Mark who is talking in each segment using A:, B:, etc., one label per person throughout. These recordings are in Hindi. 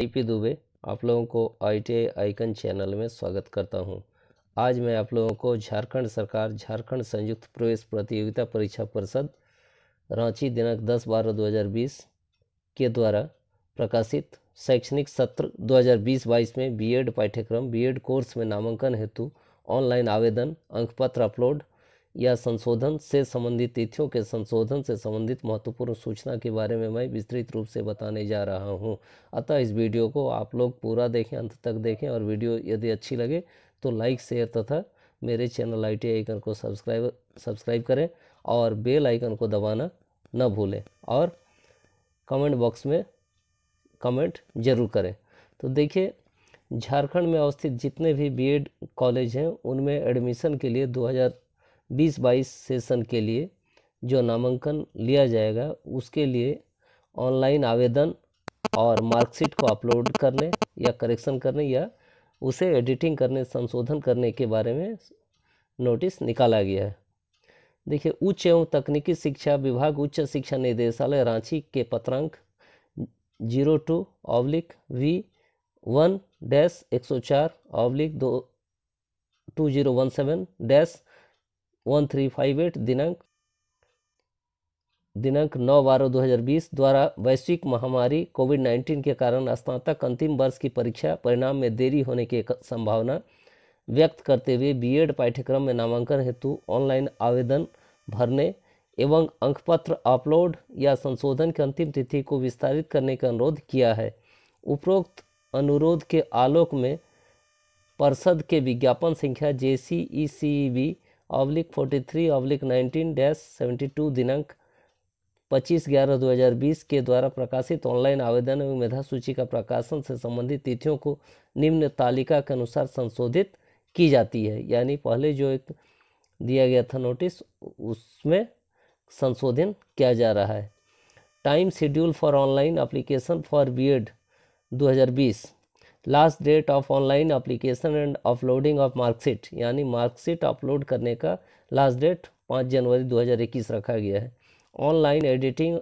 A: आई दुबे आप लोगों को आई आइकन चैनल में स्वागत करता हूं। आज मैं आप लोगों को झारखंड सरकार झारखंड संयुक्त प्रवेश प्रतियोगिता परीक्षा परिषद रांची दिनांक 10 बारह 2020 के द्वारा प्रकाशित शैक्षणिक सत्र 2020-22 में बीएड e पाठ्यक्रम बीएड e कोर्स में नामांकन हेतु ऑनलाइन आवेदन अंकपत्र अपलोड या संशोधन से संबंधित तिथियों के संशोधन से संबंधित महत्वपूर्ण सूचना के बारे में मैं विस्तृत रूप से बताने जा रहा हूं अतः इस वीडियो को आप लोग पूरा देखें अंत तक देखें और वीडियो यदि अच्छी लगे तो लाइक शेयर तथा मेरे चैनल आई टी आइकन को सब्सक्राइब सब्सक्राइब करें और बेल आइकन को दबाना न भूलें और कमेंट बॉक्स में कमेंट जरूर करें तो देखिए झारखंड में अवस्थित जितने भी बीएड कॉलेज हैं उनमें एडमिशन के लिए बीस बाईस सेशन के लिए जो नामांकन लिया जाएगा उसके लिए ऑनलाइन आवेदन और मार्कशीट को अपलोड करने या करेक्शन करने या उसे एडिटिंग करने संशोधन करने के बारे में नोटिस निकाला गया है देखिए उच्च एवं तकनीकी शिक्षा विभाग उच्च शिक्षा निदेशालय रांची के पत्रांक zero two oblique V one dash एक सौ चार ऑब्लिक दो two zero one seven dash one three five eight दिनांक दिनांक 9 बारह 2020 द्वारा वैश्विक महामारी कोविड 19 के कारण स्नातक अंतिम वर्ष की परीक्षा परिणाम में देरी होने की संभावना व्यक्त करते हुए बीएड e पाठ्यक्रम में नामांकन हेतु ऑनलाइन आवेदन भरने एवं अंकपत्र अपलोड या संशोधन की अंतिम तिथि को विस्तारित करने का अनुरोध किया है उपरोक्त अनुरोध के आलोक में पर्षद के विज्ञापन संख्या J C E C B oblique forty three oblique nineteen dash seventy two दिनांक पच्चीस ग्यारह दो हज़ार बीस के द्वारा प्रकाशित ऑनलाइन आवेदन एवं मेधा सूची का प्रकाशन से संबंधित तिथियों को निम्न तालिका के अनुसार संशोधित की जाती है यानी पहले जो एक दिया गया था नोटिस उसमें संशोधन किया जा रहा है time schedule for online application for B Ed दो हज़ार बीस last date of online application and uploading of marksheet यानी मार्कशीट अपलोड करने का लास्ट डेट पाँच जनवरी 2021 रखा गया है ऑनलाइन एडिटिंग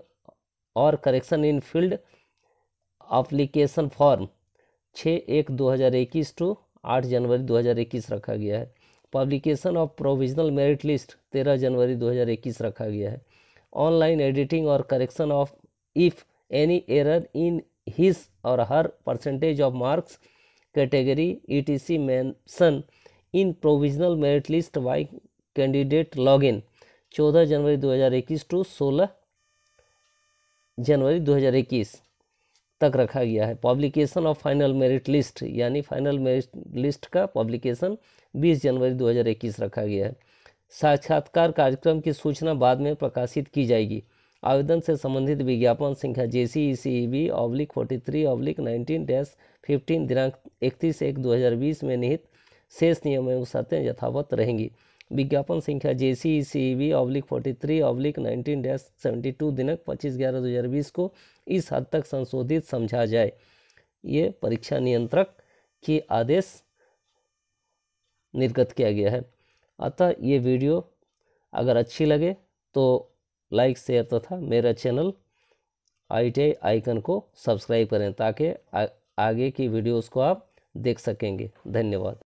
A: और correction in field application form छः एक दो हज़ार इक्कीस टू आठ जनवरी 2021 रखा गया है publication of provisional merit list तेरह जनवरी 2021 रखा गया है ऑनलाइन एडिटिंग और correction of if any error in percentage of marks category E T C mention in provisional merit list by candidate log in 14 जनवरी 2021 टू 16 जनवरी 2021 तक रखा गया है publication of final merit list यानी फाइनल मेरिट लिस्ट का पब्लिकेशन 20 जनवरी 2021 रखा गया है साक्षात्कार कार्यक्रम की सूचना बाद में प्रकाशित की जाएगी आवेदन से संबंधित विज्ञापन संख्या J C E C E B oblique forty three oblique nineteen dash fifteen दिनांक इकतीस एक दो हज़ार बीस में निहित शेष नियम एवं शर्तें यथावत रहेंगी विज्ञापन संख्या J C E C E B oblique forty three oblique nineteen dash seventy two दिनांक पच्चीस ग्यारह दो हज़ार बीस को इस हद तक संशोधित समझा जाए ये परीक्षा नियंत्रक के आदेश निर्गत किया गया है अतः ये वीडियो अगर अच्छी लगे तो लाइक शेयर तथा मेरा चैनल आई आइकन को सब्सक्राइब करें ताकि आगे की वीडियोस को आप देख सकेंगे धन्यवाद